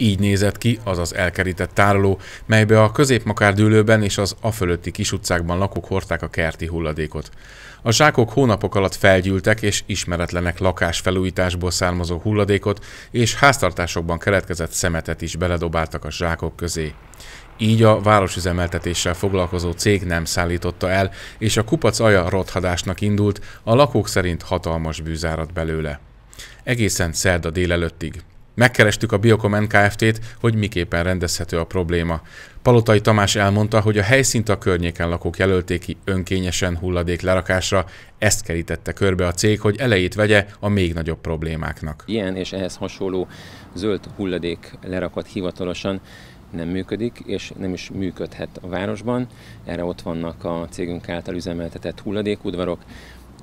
Így nézett ki az az elkerített tároló, melybe a középmakár dűlőben és az a fölötti kis utcákban lakók hordták a kerti hulladékot. A zsákok hónapok alatt felgyűltek és ismeretlenek lakásfelújításból származó hulladékot és háztartásokban keletkezett szemetet is beledobáltak a zsákok közé. Így a városüzemeltetéssel foglalkozó cég nem szállította el, és a kupac aja rothadásnak indult, a lakók szerint hatalmas bűzárat belőle. Egészen szerda délelőttig. Megkerestük a Biocomen Kft-t, hogy miképpen rendezhető a probléma. Palotai Tamás elmondta, hogy a helyszínt a környéken lakók jelölték ki önkényesen hulladék lerakásra. Ezt kerítette körbe a cég, hogy elejét vegye a még nagyobb problémáknak. Ilyen és ehhez hasonló zöld hulladék lerakat hivatalosan nem működik, és nem is működhet a városban. Erre ott vannak a cégünk által üzemeltetett hulladékudvarok.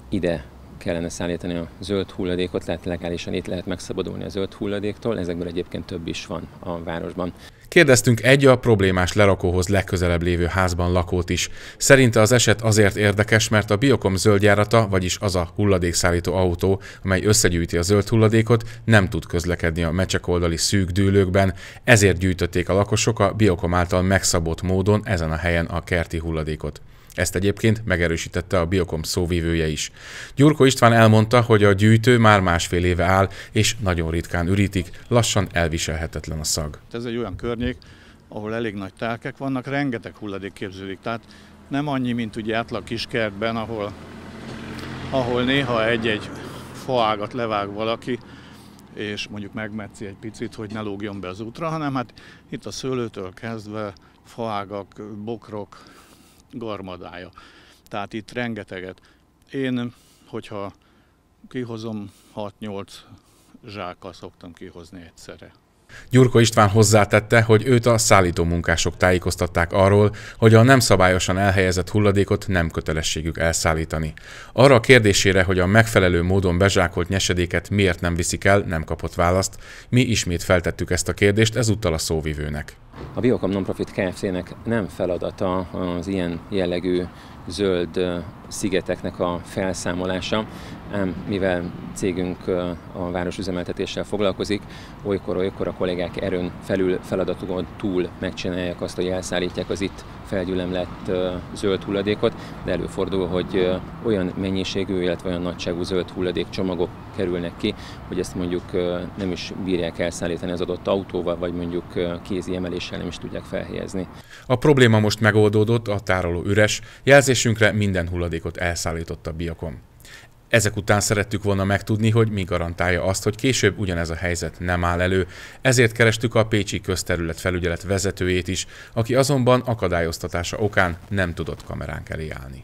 Ide kellene szállítani a zöld hulladékot, lehet legálisan itt lehet megszabadulni a zöld hulladéktól, ezekből egyébként több is van a városban. Kérdeztünk egy a problémás lerakóhoz legközelebb lévő házban lakót is. Szerinte az eset azért érdekes, mert a Biokom zöldjárata, vagyis az a hulladékszállító autó, amely összegyűjti a zöld hulladékot, nem tud közlekedni a mecsek oldali szűk dűlőkben, ezért gyűjtötték a lakosok a Biokom által megszabott módon ezen a helyen a kerti hulladékot. Ezt egyébként megerősítette a Biokom szóvívője is. Gyurko István elmondta, hogy a gyűjtő már másfél éve áll, és nagyon ritkán ürítik, lassan elviselhetetlen a szag. Ez egy olyan környék, ahol elég nagy telkek vannak, rengeteg hulladék képződik, tehát nem annyi, mint ugye átlag kiskertben, ahol, ahol néha egy-egy faágat levág valaki, és mondjuk megmetszi egy picit, hogy ne lógjon be az útra, hanem hát itt a szőlőtől kezdve faágak, bokrok, garmadája. Tehát itt rengeteget. Én, hogyha kihozom 6-8 zsákkal szoktam kihozni egyszerre. Gyurko István hozzátette, hogy őt a szállító munkások tájékoztatták arról, hogy a nem szabályosan elhelyezett hulladékot nem kötelességük elszállítani. Arra a kérdésére, hogy a megfelelő módon bezsákolt nyesedéket miért nem viszik el, nem kapott választ. Mi ismét feltettük ezt a kérdést ezúttal a szóvivőnek. A Biokom Nonprofit Kft-nek nem feladata az ilyen jellegű zöld szigeteknek a felszámolása, ám mivel cégünk a város üzemeltetéssel foglalkozik, olykor-olykor a kollégák erőn felül feladatukon túl megcsinálják azt, hogy elszállítják az itt felgyülemlett zöld hulladékot, de előfordul, hogy olyan mennyiségű, illetve olyan nagyságú zöld hulladék csomagok kerülnek ki, hogy ezt mondjuk nem is bírják elszállítani az adott autóval, vagy mondjuk kézi emeléssel nem is tudják felhelyezni. A probléma most megoldódott, a tároló üres, jelzésünkre minden hulladékot elszállított a biakon. Ezek után szerettük volna megtudni, hogy mi garantálja azt, hogy később ugyanez a helyzet nem áll elő, ezért kerestük a Pécsi Közterület felügyelet vezetőjét is, aki azonban akadályoztatása okán nem tudott kameránk elé állni.